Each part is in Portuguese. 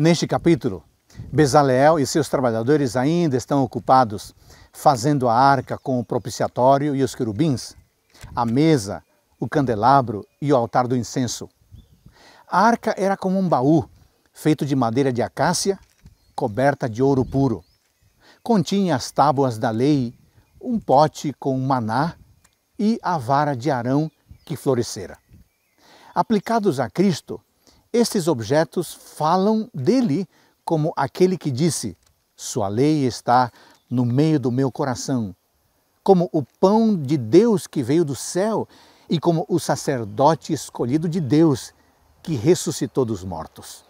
Neste capítulo, Bezaleel e seus trabalhadores ainda estão ocupados fazendo a arca com o propiciatório e os querubins, a mesa, o candelabro e o altar do incenso. A arca era como um baú feito de madeira de acácia, coberta de ouro puro. Continha as tábuas da lei, um pote com maná e a vara de Arão que florescera. Aplicados a Cristo, estes objetos falam dele como aquele que disse: Sua lei está no meio do meu coração, como o pão de Deus que veio do céu e como o sacerdote escolhido de Deus que ressuscitou dos mortos.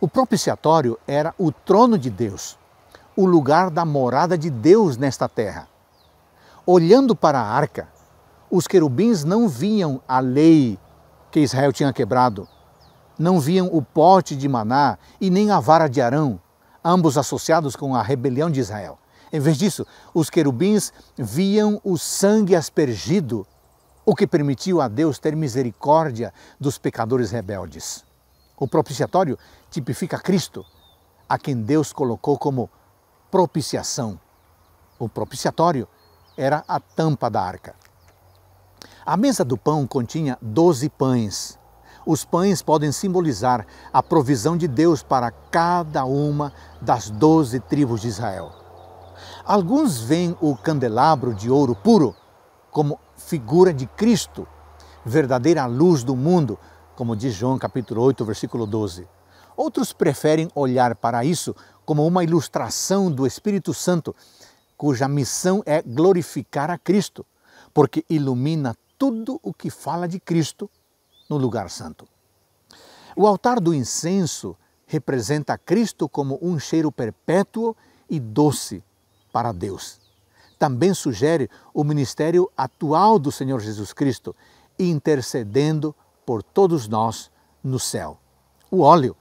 O propiciatório era o trono de Deus, o lugar da morada de Deus nesta terra. Olhando para a arca, os querubins não viam a lei que Israel tinha quebrado, não viam o pote de maná e nem a vara de Arão, ambos associados com a rebelião de Israel. Em vez disso, os querubins viam o sangue aspergido, o que permitiu a Deus ter misericórdia dos pecadores rebeldes. O propiciatório tipifica Cristo, a quem Deus colocou como propiciação. O propiciatório era a tampa da arca. A mesa do pão continha doze pães, os pães podem simbolizar a provisão de Deus para cada uma das doze tribos de Israel. Alguns veem o candelabro de ouro puro como figura de Cristo, verdadeira luz do mundo, como diz João capítulo 8, versículo 12. Outros preferem olhar para isso como uma ilustração do Espírito Santo, cuja missão é glorificar a Cristo, porque ilumina tudo o que fala de Cristo no lugar santo. O altar do incenso representa Cristo como um cheiro perpétuo e doce para Deus. Também sugere o ministério atual do Senhor Jesus Cristo, intercedendo por todos nós no céu. O óleo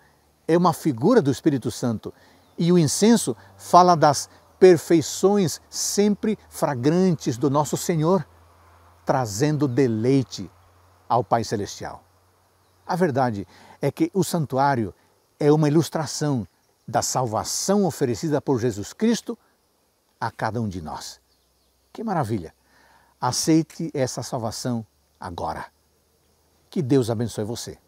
é uma figura do Espírito Santo e o incenso fala das perfeições sempre fragrantes do nosso Senhor, trazendo deleite ao Pai Celestial. A verdade é que o santuário é uma ilustração da salvação oferecida por Jesus Cristo a cada um de nós. Que maravilha! Aceite essa salvação agora. Que Deus abençoe você.